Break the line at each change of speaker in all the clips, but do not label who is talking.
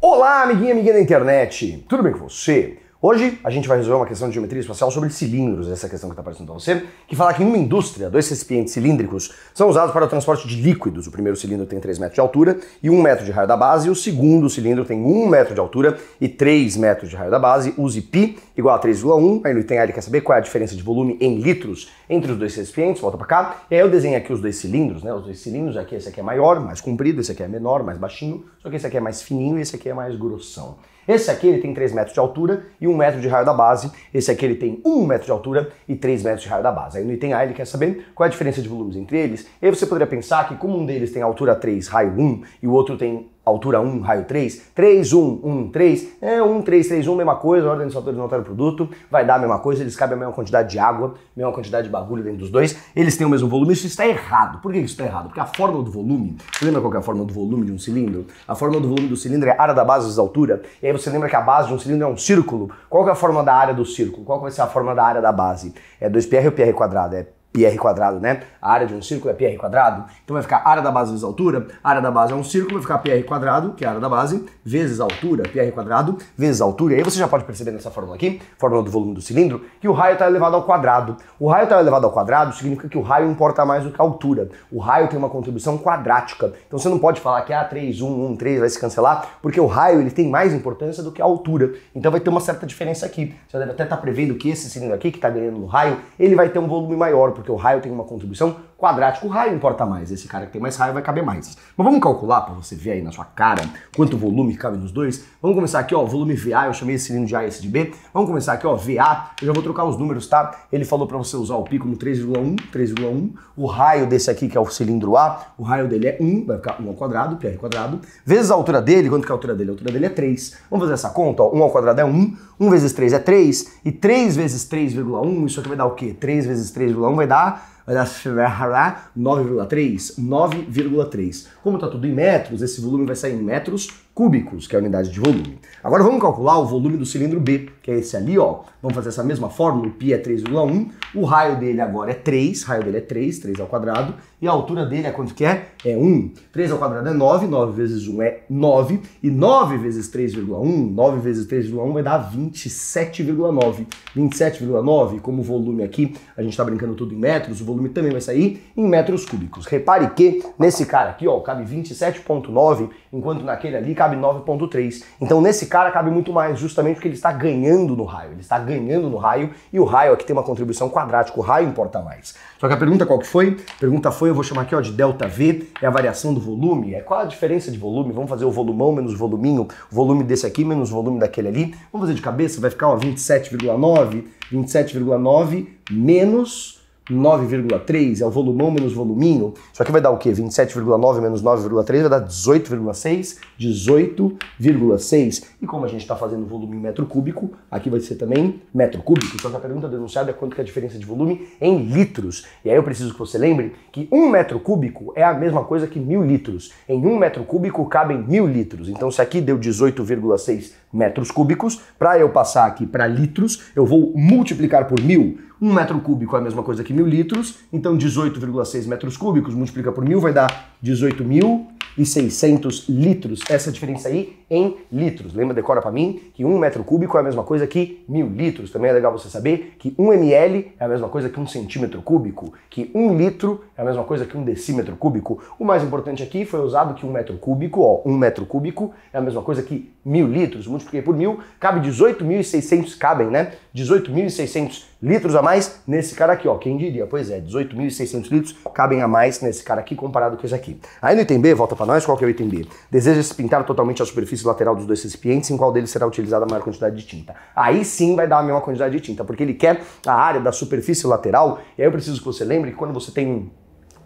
Olá, amiguinha, amiguinha da internet. Tudo bem com você? Hoje a gente vai resolver uma questão de geometria espacial sobre cilindros, essa questão que está aparecendo para você, que fala que em uma indústria, dois recipientes cilíndricos são usados para o transporte de líquidos. O primeiro cilindro tem 3 metros de altura e 1 metro de raio da base, e o segundo cilindro tem 1 metro de altura e 3 metros de raio da base, use π igual a 3,1. Aí no item A ele quer saber qual é a diferença de volume em litros entre os dois recipientes, volta para cá. E aí eu desenho aqui os dois cilindros, né? Os dois cilindros aqui, esse aqui é maior, mais comprido, esse aqui é menor, mais baixinho, só que esse aqui é mais fininho e esse aqui é mais grossão. Esse aqui ele tem 3 metros de altura e 1 metro de raio da base. Esse aqui ele tem 1 metro de altura e 3 metros de raio da base. Aí no item A ele quer saber qual é a diferença de volumes entre eles. E aí você poderia pensar que como um deles tem altura 3, raio 1 e o outro tem altura 1, raio 3, 3, 1, 1, 3, é 1, 3, 3, 1, mesma coisa, ordem de fatores não altera o produto, vai dar a mesma coisa, eles cabem a mesma quantidade de água, mesma quantidade de bagulho dentro dos dois, eles têm o mesmo volume, isso está errado. Por que isso está errado? Porque a fórmula do volume, você lembra qual é a fórmula do volume de um cilindro? A fórmula do volume do cilindro é a área da base vezes a altura, e aí você lembra que a base de um cilindro é um círculo. Qual é a forma da área do círculo? Qual vai ser a forma da área da base? É 2πr ou πr quadrado? É πr quadrado, né? A área de um círculo é πr quadrado. Então vai ficar área da base vezes altura. A área da base é um círculo, vai ficar πr quadrado, que é a área da base, vezes altura, πr quadrado, vezes altura. E aí você já pode perceber nessa fórmula aqui, fórmula do volume do cilindro, que o raio está elevado ao quadrado. O raio está elevado ao quadrado significa que o raio importa mais do que a altura. O raio tem uma contribuição quadrática. Então você não pode falar que a ah, 3, 1, 1, 3 vai se cancelar, porque o raio ele tem mais importância do que a altura. Então vai ter uma certa diferença aqui. Você deve até estar tá prevendo que esse cilindro aqui que está ganhando no raio, ele vai ter um volume maior porque o raio tem uma contribuição quadrática. O raio importa mais, esse cara que tem mais raio vai caber mais. Mas vamos calcular para você ver aí na sua cara quanto volume cabe nos dois. Vamos começar aqui, ó, volume VA, eu chamei esse cilindro de A e esse de B. Vamos começar aqui, ó, VA, eu já vou trocar os números, tá? Ele falou para você usar o pico como 3,1, 3,1. O raio desse aqui, que é o cilindro A, o raio dele é 1, vai ficar 1 ao quadrado, πr quadrado, vezes a altura dele, quanto que é a altura dele? A altura dele é 3. Vamos fazer essa conta, ó, 1 ao quadrado é 1, 1 vezes 3 é 3, e 3 vezes 3,1, isso aqui vai dar o quê? 3 vezes 3,1 vai dar dar 9,3, 9,3. Como está tudo em metros, esse volume vai sair em metros cúbicos, que é a unidade de volume. Agora vamos calcular o volume do cilindro B, que é esse ali, ó. Vamos fazer essa mesma fórmula, o π é 3,1, o raio dele agora é 3, raio dele é 3, 3 ao quadrado, e a altura dele é quanto que é? É 1. 3 ao quadrado é 9, 9 vezes 1 é 9, e 9 vezes 3,1, 9 vezes 3,1 vai dar 27,9. 27,9, como o volume aqui, a gente está brincando tudo em metros, o volume volume também vai sair em metros cúbicos. Repare que nesse cara aqui, ó, cabe 27.9, enquanto naquele ali cabe 9.3. Então nesse cara cabe muito mais, justamente porque ele está ganhando no raio. Ele está ganhando no raio e o raio aqui tem uma contribuição quadrática, o raio importa mais. Só que a pergunta qual que foi? A pergunta foi, eu vou chamar aqui ó, de delta V, é a variação do volume, é qual a diferença de volume? Vamos fazer o volumão menos o voluminho, volume desse aqui menos o volume daquele ali. Vamos fazer de cabeça, vai ficar ó, 27,9, 27,9 menos 9,3, é o volumão menos voluminho. Isso aqui vai dar o quê? 27,9 menos 9,3 vai dar 18,6, 18,6. E como a gente está fazendo volume em metro cúbico, aqui vai ser também metro cúbico. Então a pergunta denunciada é quanto que é a diferença de volume em litros. E aí eu preciso que você lembre que um metro cúbico é a mesma coisa que mil litros. Em um metro cúbico cabem mil litros. Então se aqui deu 18,6 metros cúbicos. Para eu passar aqui para litros, eu vou multiplicar por mil. Um metro cúbico é a mesma coisa que mil litros, então 18,6 metros cúbicos multiplica por mil vai dar 18 mil e litros. Essa diferença aí em litros. Lembra, decora para mim que 1 metro cúbico é a mesma coisa que mil litros. Também é legal você saber que 1 ml é a mesma coisa que 1 centímetro cúbico, que 1 litro é a mesma coisa que um decímetro cúbico. O mais importante aqui foi usado que 1 metro cúbico, ó, 1 metro cúbico é a mesma coisa que mil litros. Multipliquei por mil, cabe 18.600, cabem, né? 18.600 litros a mais nesse cara aqui, ó. Quem diria? Pois é, 18.600 litros cabem a mais nesse cara aqui comparado com esse aqui. Aí no item B, volta para adicionais, qual que é o item B? Deseja-se pintar totalmente a superfície lateral dos dois recipientes, em qual deles será utilizada a maior quantidade de tinta. Aí sim vai dar a mesma quantidade de tinta, porque ele quer a área da superfície lateral, e aí eu preciso que você lembre que quando você tem um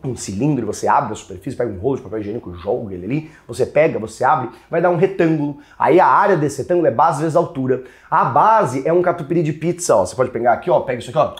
um cilindro, você abre a superfície, pega um rolo de papel higiênico, joga ele ali, você pega, você abre, vai dar um retângulo. Aí a área desse retângulo é base vezes altura. A base é um catupiry de pizza, ó. Você pode pegar aqui, ó, pega isso aqui, ó,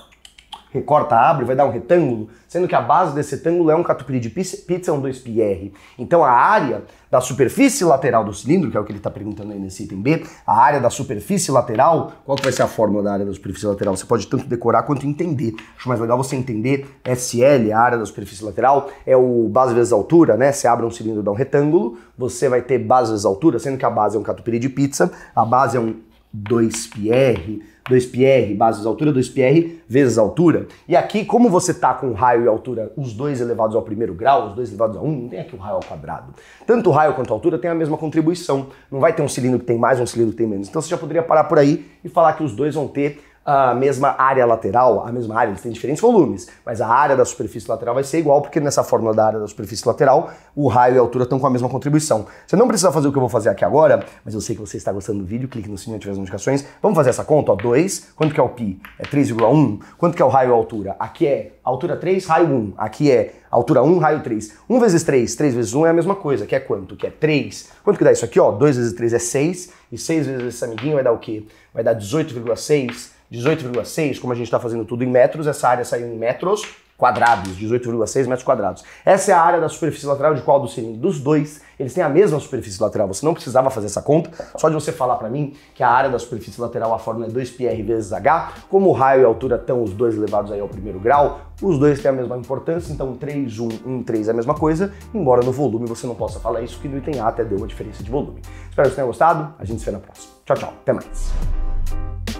recorta, abre, vai dar um retângulo, sendo que a base desse retângulo é um catupiry de pizza, é um 2PR. Então a área da superfície lateral do cilindro, que é o que ele está perguntando aí nesse item B, a área da superfície lateral, qual que vai ser a fórmula da área da superfície lateral? Você pode tanto decorar quanto entender. Acho mais legal você entender SL, a área da superfície lateral, é o base vezes altura, né? Você abre um cilindro, dá um retângulo, você vai ter base vezes altura, sendo que a base é um catupiry de pizza, a base é um 2πr, 2πr, bases altura, 2πr vezes altura. E aqui, como você está com raio e altura, os dois elevados ao primeiro grau, os dois elevados a 1, um, não tem aqui o raio ao quadrado. Tanto raio quanto altura tem a mesma contribuição. Não vai ter um cilindro que tem mais, um cilindro que tem menos. Então você já poderia parar por aí e falar que os dois vão ter a mesma área lateral, a mesma área, eles têm diferentes volumes, mas a área da superfície lateral vai ser igual, porque nessa fórmula da área da superfície lateral, o raio e a altura estão com a mesma contribuição. Você não precisa fazer o que eu vou fazer aqui agora, mas eu sei que você está gostando do vídeo, clique no sininho e ative as notificações. Vamos fazer essa conta, ó, 2, quanto que é o π? É 3,1. Quanto que é o raio e a altura? Aqui é altura 3, raio 1. Aqui é altura 1, raio 3. 1 vezes 3, 3 vezes 1 é a mesma coisa, que é quanto? Que é 3. Quanto que dá isso aqui, ó? 2 vezes 3 é 6, e 6 vezes esse amiguinho vai dar o quê? Vai dar 18,6 18,6, como a gente está fazendo tudo em metros, essa área saiu em metros quadrados, 18,6 metros quadrados. Essa é a área da superfície lateral de qual do cilindros? Dos dois, eles têm a mesma superfície lateral. Você não precisava fazer essa conta, só de você falar para mim que a área da superfície lateral, a fórmula é 2πr vezes h, como o raio e a altura estão os dois elevados aí ao primeiro grau, os dois têm a mesma importância, então 3, 1, 1, 3 é a mesma coisa, embora no volume você não possa falar isso, que no item A até deu uma diferença de volume. Espero que você tenha gostado, a gente se vê na próxima. Tchau, tchau, até mais.